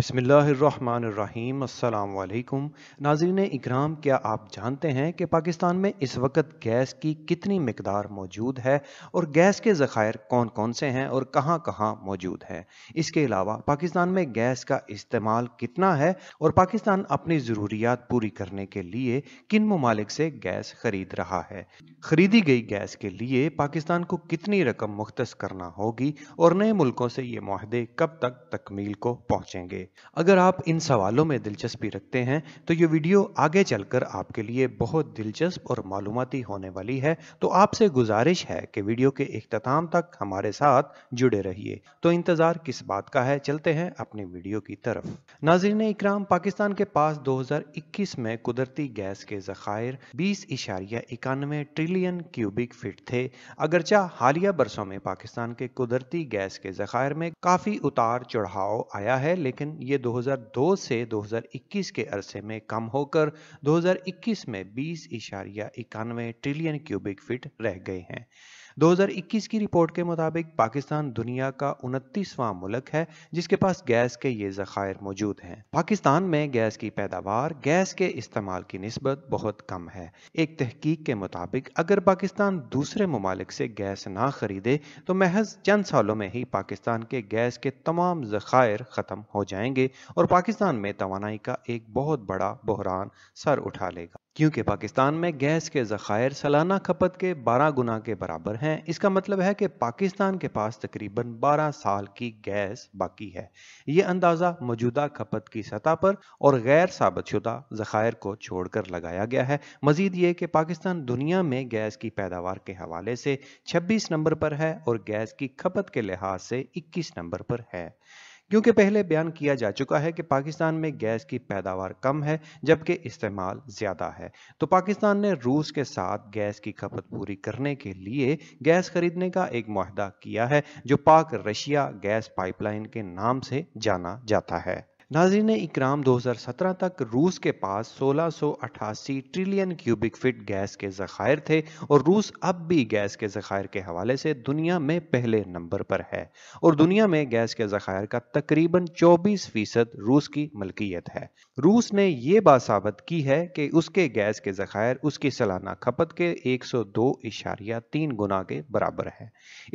बसमीम् अल्लाम नाजरीन इकराम क्या आप जानते हैं कि पाकिस्तान में इस वक्त गैस की कितनी मकदार मौजूद है और गैस के ज़खायर कौन कौन से हैं और कहाँ कहाँ मौजूद हैं इसके अलावा पाकिस्तान में गैस का इस्तेमाल कितना है और पाकिस्तान अपनी ज़रूरियात पूरी करने के लिए किन ममालिक से गैस खरीद रहा है खरीदी गई गैस के लिए पाकिस्तान को कितनी रकम मुख्त करना होगी और नए मुल्कों से ये माहदे कब तक तकमील को पहुँचेंगे अगर आप इन सवालों में दिलचस्पी रखते हैं तो ये वीडियो आगे चलकर आपके लिए बहुत दिलचस्प और मालूमती होने वाली है तो आपसे गुजारिश है कि वीडियो के अख्ताम तक हमारे साथ जुड़े रहिए तो इंतज़ार किस बात का है चलते हैं अपनी वीडियो की तरफ नाजरीन इक्राम पाकिस्तान के पास इक्कीस में कुदरती गैस के ज़खायर बीस इशारिया इक्यानवे ट्रिलियन क्यूबिक फिट थे अगरचा हालिया बरसों में पाकिस्तान के कुदरती गैस के ज़खायर में काफ़ी उतार चढ़ाव आया है लेकिन ये 2002 से 2021 के अरसे में कम होकर 2021 में बीस इशारिया इक्यानवे ट्रिलियन क्यूबिक फीट रह गए हैं 2021 की रिपोर्ट के मुताबिक पाकिस्तान दुनिया का उनतीसवां मुल्क है जिसके पास गैस के ये जखायर मौजूद हैं पाकिस्तान में गैस की पैदावार गैस के इस्तेमाल की नस्बत बहुत कम है एक तहकीक के मुताबिक अगर पाकिस्तान दूसरे ममालिक से गैस ना खरीदे तो महज चंद सालों में ही पाकिस्तान के गैस के तमाम जखायर ख़त्म हो जाएंगे और पाकिस्तान में तोानाई का एक बहुत बड़ा बहरान सर उठा लेगा क्योंकि पाकिस्तान में गैस के ज़ख़ायर सालाना खपत के 12 गुना के बराबर हैं इसका मतलब है कि पाकिस्तान के पास तकरीबन 12 साल की गैस बाकी है ये अंदाज़ा मौजूदा खपत की सतह पर और गैर साबित शुदा ज़ख़ायर को छोड़कर लगाया गया है मजीद ये कि पाकिस्तान दुनिया में गैस की पैदावार के हवाले से छब्बीस नंबर पर है और गैस की खपत के लिहाज से इक्कीस नंबर पर है क्योंकि पहले बयान किया जा चुका है कि पाकिस्तान में गैस की पैदावार कम है जबकि इस्तेमाल ज़्यादा है तो पाकिस्तान ने रूस के साथ गैस की खपत पूरी करने के लिए गैस खरीदने का एक माहदा किया है जो पाक रशिया गैस पाइपलाइन के नाम से जाना जाता है नाजरीन इकराम 2017 तक रूस के पास 1688 ट्रिलियन क्यूबिक फिट गैस के ज़खायर थे और रूस अब भी गैस के ज़खायर के हवाले से दुनिया में पहले नंबर पर है और दुनिया में गैस के ज़खायर का तकरीबन 24 फीसद रूस की मलकियत है रूस ने यह बात साबित की है कि उसके गैस के ज़खायर उसकी सालाना खपत के एक सौ दो इशारिया तीन गुना के बराबर है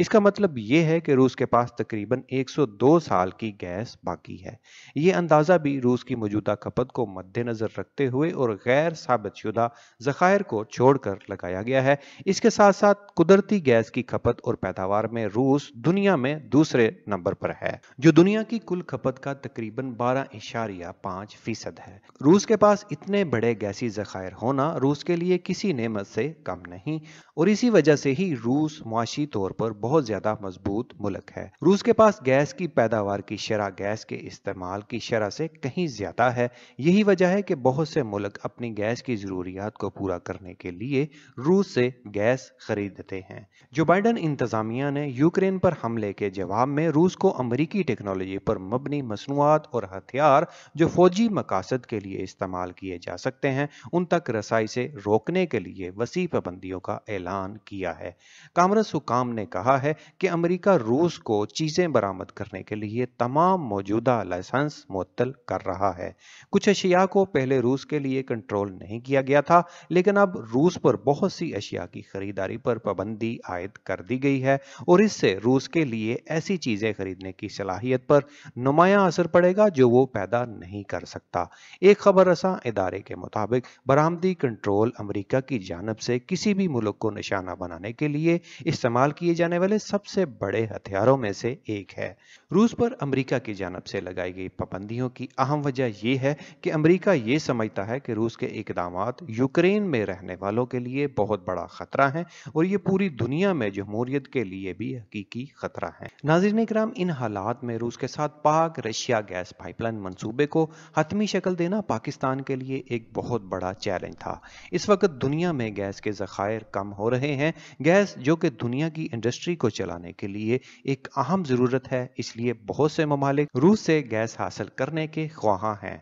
इसका मतलब यह है कि रूस के पास तकरीबन एक साल की गैस बाकी है ये अंदाजा भी रूस की मौजूदा खपत को मद्देनजर रखते हुए और गैर साबित शुदा जखायर को छोड़कर लगाया गया है इसके साथ साथ कुदरती गैस की खपत और पैदावार में रूस दुनिया में दूसरे नंबर पर है जो दुनिया की कुल खपत का तकरीबन बारह इशारिया पांच फीसद है रूस के पास इतने बड़े गैसी जखायर होना रूस के लिए किसी नेमत से कम नहीं और इसी वजह से ही रूस मुआशी तौर पर बहुत ज्यादा मजबूत मुल्क है रूस के पास गैस की पैदावार की शराह गैस के इस्तेमाल की शरह शरह से कहीं ज़्यादा है यही वजह है कि बहुत से मुल्क अपनी गैस की ज़रूरियात को पूरा करने के लिए रूस से गैस खरीदते हैं जो बाइडन इंतज़ामिया ने यूक्रेन पर हमले के जवाब में रूस को अमरीकी टेक्नोलॉजी पर मबनी मसनूआत और हथियार जो फौजी मकासद के लिए इस्तेमाल किए जा सकते हैं उन तक रसाई से रोकने के लिए वसी पाबंदियों का ऐलान किया है कामरस हुकाम ने कहा है कि अमरीका रूस को चीज़ें बरामद करने के लिए तमाम मौजूदा लाइसेंस मुअत्तल कर रहा है कुछ अशिया को पहले रूस के लिए कंट्रोल नहीं किया गया था लेकिन अब रूस पर बहुत सी अशिया की खरीदारी पर पाबंदी आयद कर दी गई है और इससे रूस के लिए ऐसी चीज़ें खरीदने की सलाहियत पर नुमाया असर पड़ेगा जो वो पैदा नहीं कर सकता एक खबर रसा इदारे के मुताबिक बरामदी कंट्रोल अमरीका की जानब से किसी भी मुल्क को निशाना बनाने के लिए इस्तेमाल किए जाने वाले सबसे बड़े हथियारों में से एक है रूस पर अमरीका की जानब से लगाई गई पाबंदी उपलब्धियों की अहम वजह यह है कि अमेरिका ये समझता है कि रूस के इकदाम यूक्रेन में रहने वालों के लिए बहुत बड़ा खतरा है और ये पूरी दुनिया में जमहूरियत के लिए भी हकीकी खतरा है नाजिन कराम इन हालात में रूस के साथ पाक रशिया गैस पाइपलाइन मनसूबे को हतमी शक्ल देना पाकिस्तान के लिए एक बहुत बड़ा चैलेंज था इस वक्त दुनिया में गैस के जखायर कम हो रहे हैं गैस जो कि दुनिया की इंडस्ट्री को चलाने के लिए एक अहम ज़रूरत है इसलिए बहुत से ममालिक रूस से गैस हासिल कर करने के ख्वाहा हैं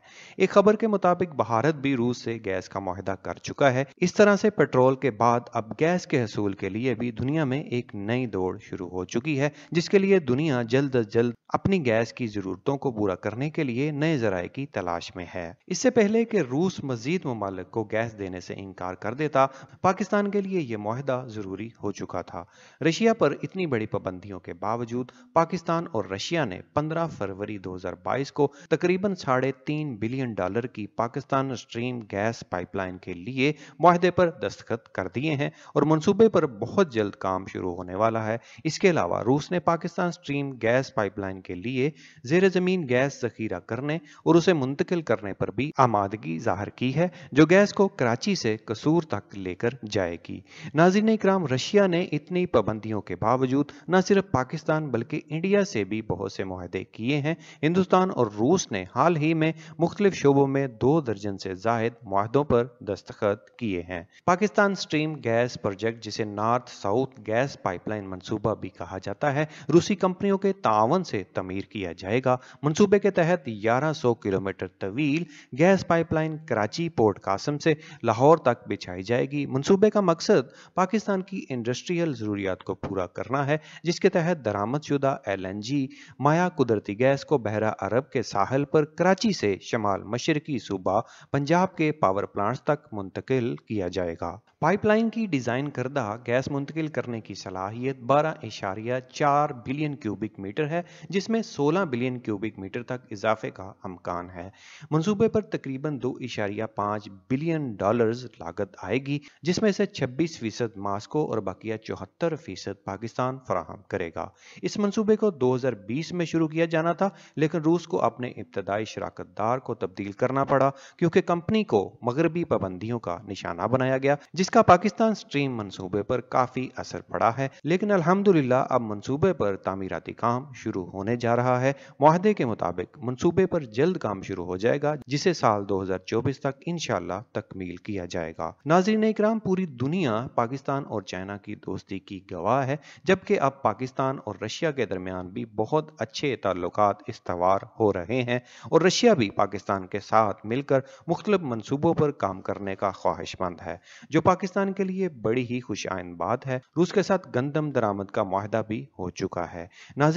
एक खबर के मुताबिक भारत भी रूस से गैस का माहिदा कर चुका है इस तरह से पेट्रोल के बाद अब गैस के हसूल के लिए भी दुनिया में एक नई दौड़ शुरू हो चुकी है जिसके लिए दुनिया जल्द अज जल्द अपनी गैस की जरूरतों को पूरा करने के लिए नए जराये की तलाश में है इससे पहले कि रूस मजीद ममालिक को गैस देने से इनकार कर देता पाकिस्तान के लिए यह माहिदा जरूरी हो चुका था रशिया पर इतनी बड़ी पाबंदियों के बावजूद पाकिस्तान और रशिया ने 15 फरवरी 2022 को तकरीबन साढ़े तीन बिलियन डॉलर की पाकिस्तान स्ट्रीम गैस पाइपलाइन के लिए माहदे पर दस्तखत कर दिए हैं और मनसूबे पर बहुत जल्द काम शुरू होने वाला है इसके अलावा रूस ने पाकिस्तान स्ट्रीम गैस पाइपलाइन के लिए जेर ज़मीन गैस जखीरा करने और उसे मुंतकिल करने पर भी आमादगी जाहिर की है जो गैस को कराची से कसूर तक लेकर जाएगी नाजिन कराम रशिया ने इतनी पाबंदियों के बावजूद न सिर्फ पाकिस्तान बल्कि इंडिया से भी बहुत से माहदे किए हैं हिंदुस्तान और रूस रूस ने हाल ही में मुख्तलिफ शोबों में दो दर्जन से जायद माहदों पर दस्तखत किए हैं पाकिस्तान स्ट्रीम गैस प्रोजेक्ट जिसे नॉर्थ साउथ गैस पाइपलाइन मनसूबा भी कहा जाता है रूसी कंपनियों के तावन से तमीर किया जाएगा मनसूबे के तहत 1100 किलोमीटर तवील gas pipeline Karachi port Qasim से लाहौर तक बिछाई जाएगी मनसूबे का मकसद पाकिस्तान की इंडस्ट्रियल ज़रूरियात को पूरा करना है जिसके तहत दरामद शुदा एल माया कुदरती गैस को बहरा अरब के साथ साहल पर कराची से शमाल मशरकी सूबा पंजाब के पावर प्लांट्स तक मुंतकिल किया जाएगा पाइपलाइन की डिज़ाइन करदा गैस मुंतकिल करने की सलाहियत बारह इशारिया चार बिलियन क्यूबिक मीटर है जिसमें सोलह बिलियन क्यूबिक मीटर तक इजाफे का अमकान है मनसूबे पर तकरीबन दो इशारिया पाँच बिलियन डॉलर्स लागत आएगी जिसमें से छब्बीस फीसद मास्को और बाकिया चौहत्तर फीसद पाकिस्तान फराहम करेगा इस मनसूबे को दो हज़ार बीस में शुरू किया जाना था लेकिन रूस को अपने इब्तदाई शराकत दार को तब्दील करना पड़ा क्योंकि कंपनी को मगरबी पाबंदियों का निशाना बनाया गया जिस इसका पाकिस्तान स्ट्रीम मंसूबे पर काफी असर पड़ा है लेकिन अल्हम्दुलिल्लाह अब मंसूबे पर तामीराती काम शुरू होने जा रहा है माहदे के मुताबिक मंसूबे पर जल्द काम शुरू हो जाएगा जिसे साल 2024 तक इनशाला तकमील किया जाएगा नाजरीन इक्राम पूरी दुनिया पाकिस्तान और चाइना की दोस्ती की गवाह है जबकि अब पाकिस्तान और रशिया के दरमियान भी बहुत अच्छे ताल्लुक इस्तवार हो रहे हैं और रशिया भी पाकिस्तान के साथ मिलकर मुख्तलिफ मनसूबों पर काम करने का ख्वाहिशमंद है जो पाकिस्तान पाकिस्तान के लिए बड़ी ही खुशाइन बात है रूस के साथ गंदम दरामद का माहदा भी हो चुका है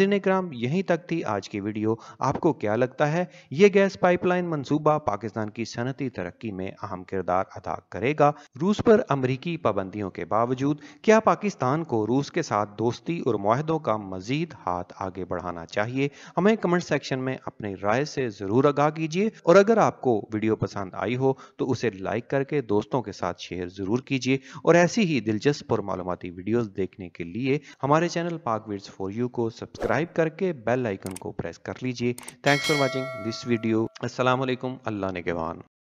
ने कराम यहीं तक थी आज की वीडियो आपको क्या लगता है ये गैस पाइपलाइन मनसूबा पाकिस्तान की सनती तरक्की में अहम किरदार अदा करेगा रूस पर अमरीकी पाबंदियों के बावजूद क्या पाकिस्तान को रूस के साथ दोस्ती और माहदों का मजीद हाथ आगे बढ़ाना चाहिए हमें कमेंट सेक्शन में अपनी राय से ज़रूर आगाह कीजिए और अगर आपको वीडियो पसंद आई हो तो उसे लाइक करके दोस्तों के साथ शेयर ज़रूर कीजिए कीजिए और ऐसी ही दिलचस्प और मालूमती वीडियोस देखने के लिए हमारे channel Pak vids for you को सब्सक्राइब करके बेल आइकन को प्रेस कर लीजिए thanks for watching this video असलम अल्लाह ने